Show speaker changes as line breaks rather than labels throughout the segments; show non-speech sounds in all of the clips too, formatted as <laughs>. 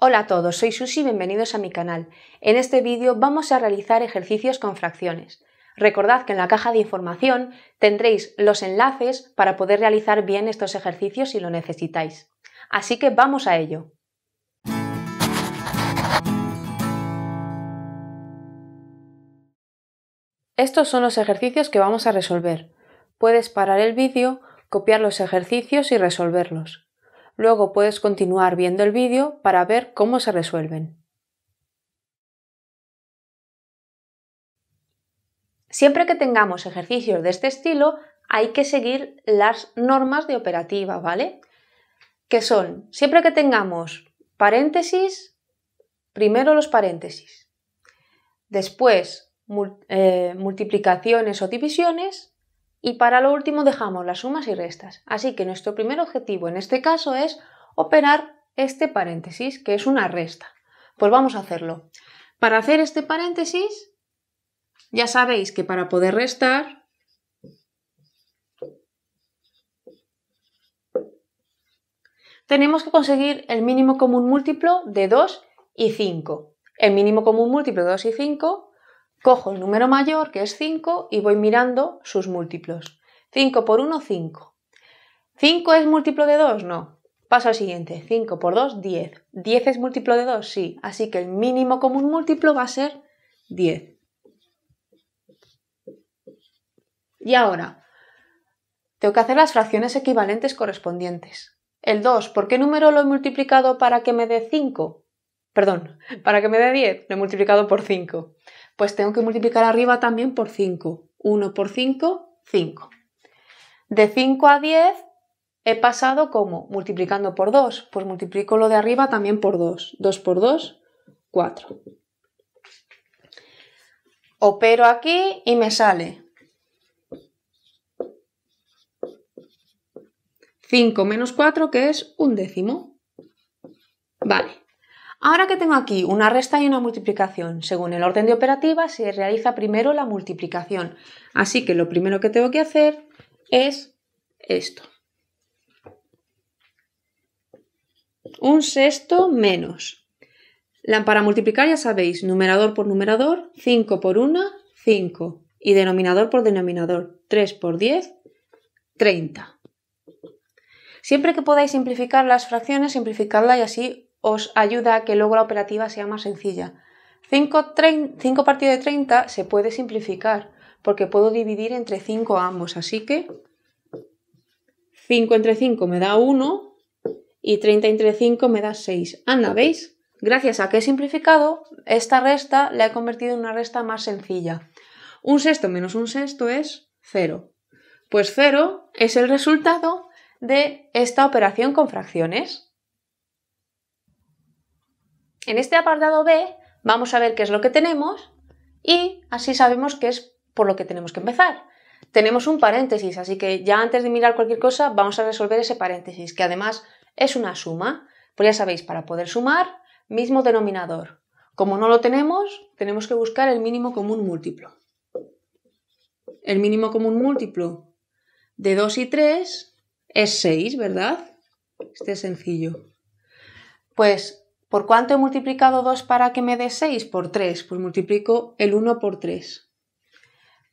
Hola a todos, soy Susi y bienvenidos a mi canal. En este vídeo vamos a realizar ejercicios con fracciones. Recordad que en la caja de información tendréis los enlaces para poder realizar bien estos ejercicios si lo necesitáis. Así que vamos a ello. Estos son los ejercicios que vamos a resolver. Puedes parar el vídeo, copiar los ejercicios y resolverlos. Luego puedes continuar viendo el vídeo para ver cómo se resuelven. Siempre que tengamos ejercicios de este estilo, hay que seguir las normas de operativa, ¿vale? Que son, siempre que tengamos paréntesis, primero los paréntesis, después eh, multiplicaciones o divisiones, y para lo último dejamos las sumas y restas. Así que nuestro primer objetivo en este caso es operar este paréntesis, que es una resta. Pues vamos a hacerlo. Para hacer este paréntesis, ya sabéis que para poder restar, tenemos que conseguir el mínimo común múltiplo de 2 y 5. El mínimo común múltiplo de 2 y 5 Cojo el número mayor, que es 5, y voy mirando sus múltiplos. 5 por 1, 5. ¿5 es múltiplo de 2? No. Paso al siguiente. 5 por 2, 10. ¿10 es múltiplo de 2? Sí. Así que el mínimo común múltiplo va a ser 10. Y ahora, tengo que hacer las fracciones equivalentes correspondientes. El 2, ¿por qué número lo he multiplicado para que me dé 5? Perdón, <laughs> para que me dé 10, lo he multiplicado por 5 pues tengo que multiplicar arriba también por 5. 1 por 5, 5. De 5 a 10 he pasado como multiplicando por 2, pues multiplico lo de arriba también por 2. 2 por 2, 4. Opero aquí y me sale 5 menos 4, que es un décimo. Vale. Ahora que tengo aquí una resta y una multiplicación, según el orden de operativa se realiza primero la multiplicación. Así que lo primero que tengo que hacer es esto. Un sexto menos. Para multiplicar ya sabéis, numerador por numerador, 5 por 1, 5. Y denominador por denominador, 3 por 10, 30. Siempre que podáis simplificar las fracciones, simplificadla y así os ayuda a que luego la operativa sea más sencilla. 5, partido de 30 se puede simplificar porque puedo dividir entre 5 ambos, así que 5 entre 5 me da 1 y 30 entre 5 me da 6. Anda, ¿veis? Gracias a que he simplificado, esta resta la he convertido en una resta más sencilla. Un sexto menos un sexto es 0. Pues 0 es el resultado de esta operación con fracciones. En este apartado B vamos a ver qué es lo que tenemos y así sabemos qué es por lo que tenemos que empezar. Tenemos un paréntesis, así que ya antes de mirar cualquier cosa vamos a resolver ese paréntesis, que además es una suma. Pues ya sabéis, para poder sumar, mismo denominador. Como no lo tenemos, tenemos que buscar el mínimo común múltiplo. El mínimo común múltiplo de 2 y 3 es 6, ¿verdad? Este es sencillo. Pues ¿Por cuánto he multiplicado 2 para que me dé 6? Por 3. Pues multiplico el 1 por 3.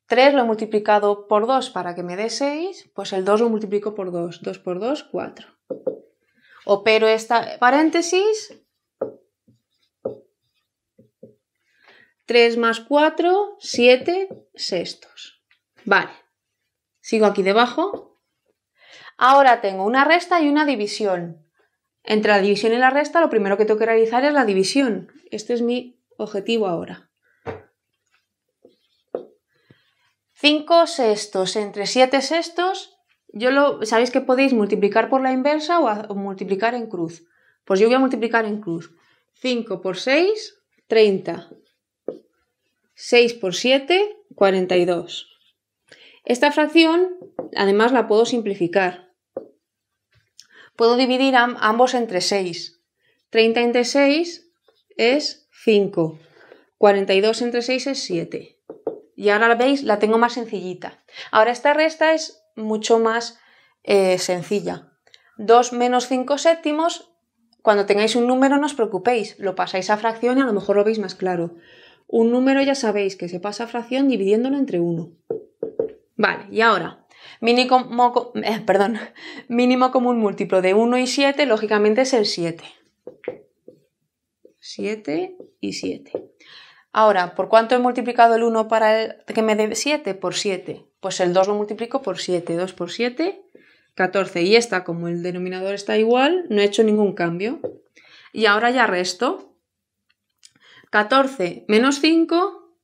3 lo he multiplicado por 2 para que me dé 6, pues el 2 lo multiplico por 2. 2 por 2, 4. Opero esta paréntesis. 3 más 4, 7 sextos. Vale. Sigo aquí debajo. Ahora tengo una resta y una división. Entre la división y la resta, lo primero que tengo que realizar es la división. Este es mi objetivo ahora. 5 sextos entre 7 sextos, yo lo, sabéis que podéis multiplicar por la inversa o multiplicar en cruz. Pues yo voy a multiplicar en cruz. 5 por 6, 30. 6 por 7, 42. Esta fracción, además, la puedo simplificar puedo dividir ambos entre 6. 30 entre 6 es 5. 42 entre 6 es 7. Y ahora la veis, la tengo más sencillita. Ahora esta resta es mucho más eh, sencilla. 2 menos 5 séptimos, cuando tengáis un número no os preocupéis, lo pasáis a fracción y a lo mejor lo veis más claro. Un número ya sabéis que se pasa a fracción dividiéndolo entre 1. Vale, y ahora Mínimo, eh, común múltiplo de 1 y 7, lógicamente es el 7. 7 y 7. Ahora, ¿por cuánto he multiplicado el 1 para que me dé 7? Por 7. Pues el 2 lo multiplico por 7. 2 por 7, 14. Y esta, como el denominador está igual, no he hecho ningún cambio. Y ahora ya resto. 14 menos 5,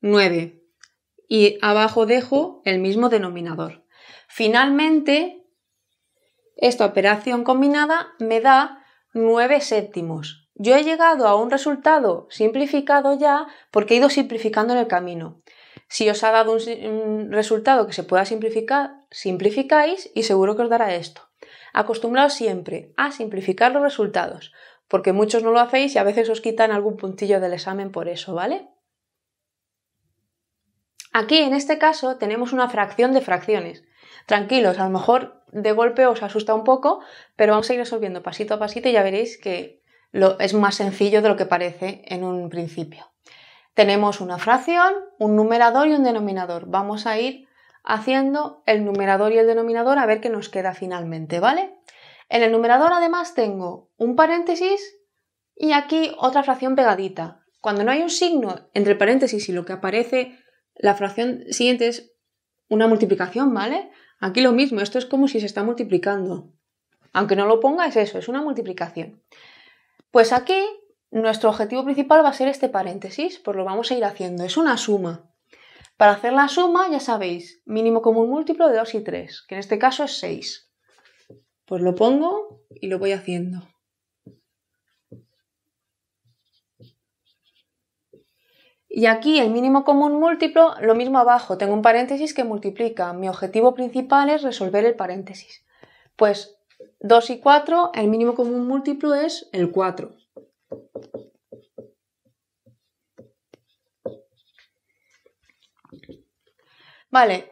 9 y abajo dejo el mismo denominador. Finalmente, esta operación combinada me da 9 séptimos. Yo he llegado a un resultado simplificado ya porque he ido simplificando en el camino. Si os ha dado un, resultado que se pueda simplificar, simplificáis y seguro que os dará esto. Acostumbraos siempre a simplificar los resultados, porque muchos no lo hacéis y a veces os quitan algún puntillo del examen por eso, ¿vale? Aquí, en este caso, tenemos una fracción de fracciones. Tranquilos, a lo mejor de golpe os asusta un poco, pero vamos a ir resolviendo pasito a pasito y ya veréis que lo, es más sencillo de lo que parece en un principio. Tenemos una fracción, un numerador y un denominador. Vamos a ir haciendo el numerador y el denominador a ver qué nos queda finalmente, ¿vale? En el numerador además tengo un paréntesis y aquí otra fracción pegadita. Cuando no hay un signo entre paréntesis y lo que aparece la fracción siguiente es una multiplicación, ¿vale? Aquí lo mismo, esto es como si se está multiplicando. Aunque no lo ponga, es eso, es una multiplicación. Pues aquí nuestro objetivo principal va a ser este paréntesis, pues lo vamos a ir haciendo. Es una suma. Para hacer la suma, ya sabéis, mínimo común múltiplo de 2 y 3, que en este caso es 6. Pues lo pongo y lo voy haciendo. Y aquí el mínimo común múltiplo, lo mismo abajo, tengo un paréntesis que multiplica. Mi objetivo principal es resolver el paréntesis. Pues 2 y 4, el mínimo común múltiplo es el 4. Vale,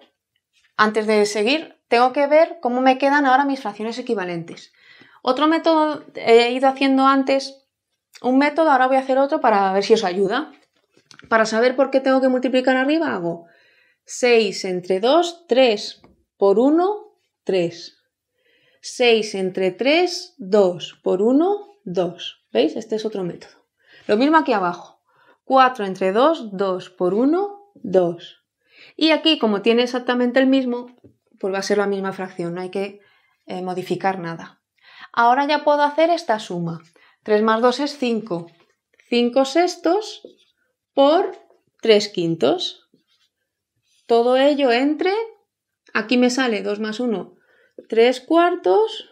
antes de seguir, tengo que ver cómo me quedan ahora mis fracciones equivalentes. Otro método he ido haciendo antes, un método, ahora voy a hacer otro para ver si os ayuda. Para saber por qué tengo que multiplicar arriba, hago 6 entre 2, 3 por 1, 3. 6 entre 3, 2 por 1, 2. ¿Veis? Este es otro método. Lo mismo aquí abajo. 4 entre 2, 2 por 1, 2. Y aquí, como tiene exactamente el mismo, pues va a ser la misma fracción, no hay que eh, modificar nada. Ahora ya puedo hacer esta suma. 3 más 2 es 5. 5 sextos por 3 quintos. Todo ello entre, aquí me sale 2 más 1, 3 cuartos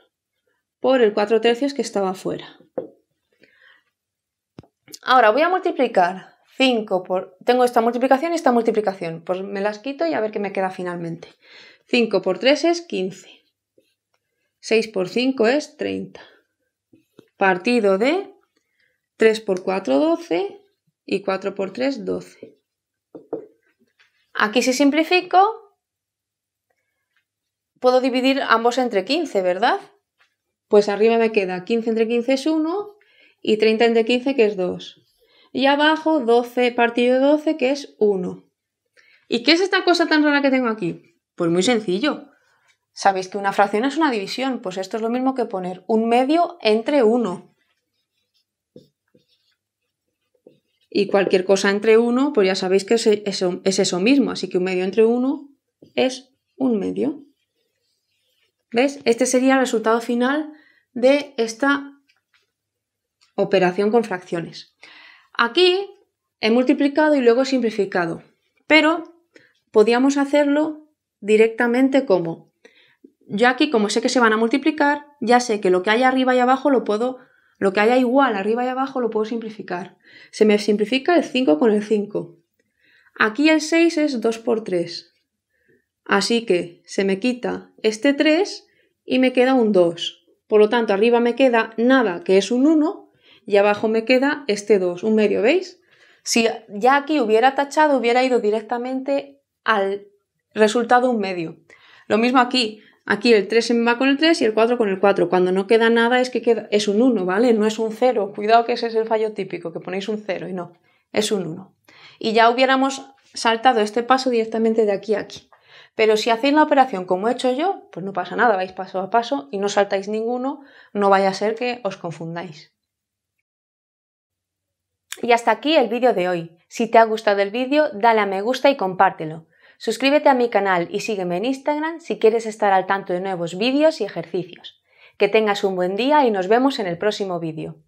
por el 4 tercios que estaba fuera. Ahora voy a multiplicar 5 por... Tengo esta multiplicación y esta multiplicación. Pues me las quito y a ver qué me queda finalmente. 5 por 3 es 15. 6 por 5 es 30. Partido de 3 por 4, 12 y 4 por 3, 12. Aquí si simplifico, puedo dividir ambos entre 15, ¿verdad? Pues arriba me queda 15 entre 15 es 1 y 30 entre 15 que es 2. Y abajo 12 partido de 12 que es 1. ¿Y qué es esta cosa tan rara que tengo aquí? Pues muy sencillo. Sabéis que una fracción es una división, pues esto es lo mismo que poner un medio entre 1. Y cualquier cosa entre 1, pues ya sabéis que es e-, eso, es eso mismo. Así que un medio entre 1 es un medio. ¿Ves? Este sería el resultado final de esta operación con fracciones. Aquí he multiplicado y luego he simplificado, pero podíamos hacerlo directamente como. Yo aquí, como sé que se van a multiplicar, ya sé que lo que hay arriba y abajo lo puedo lo que haya igual arriba y abajo lo puedo simplificar. Se me simplifica el 5 con el 5. Aquí el 6 es 2 por 3. Así que se me quita este 3 y me queda un 2. Por lo tanto, arriba me queda nada, que es un 1, y abajo me queda este 2, un medio, ¿veis? Si ya aquí hubiera tachado, hubiera ido directamente al resultado un medio. Lo mismo aquí, Aquí el 3 va con el 3 y el 4 con el 4. Cuando no queda nada es que queda, es un 1, ¿vale? No es un 0. Cuidado que ese es el fallo típico, que ponéis un 0 y no, es un 1. Y ya hubiéramos saltado este paso directamente de aquí a aquí. Pero si hacéis la operación como he hecho yo, pues no pasa nada, vais paso a paso y no saltáis ninguno, no vaya a ser que os confundáis. Y hasta aquí el vídeo de hoy. Si te ha gustado el vídeo, dale a me gusta y compártelo. Suscríbete a mi canal y sígueme en Instagram si quieres estar al tanto de nuevos vídeos y ejercicios. Que tengas un buen día y nos vemos en el próximo vídeo.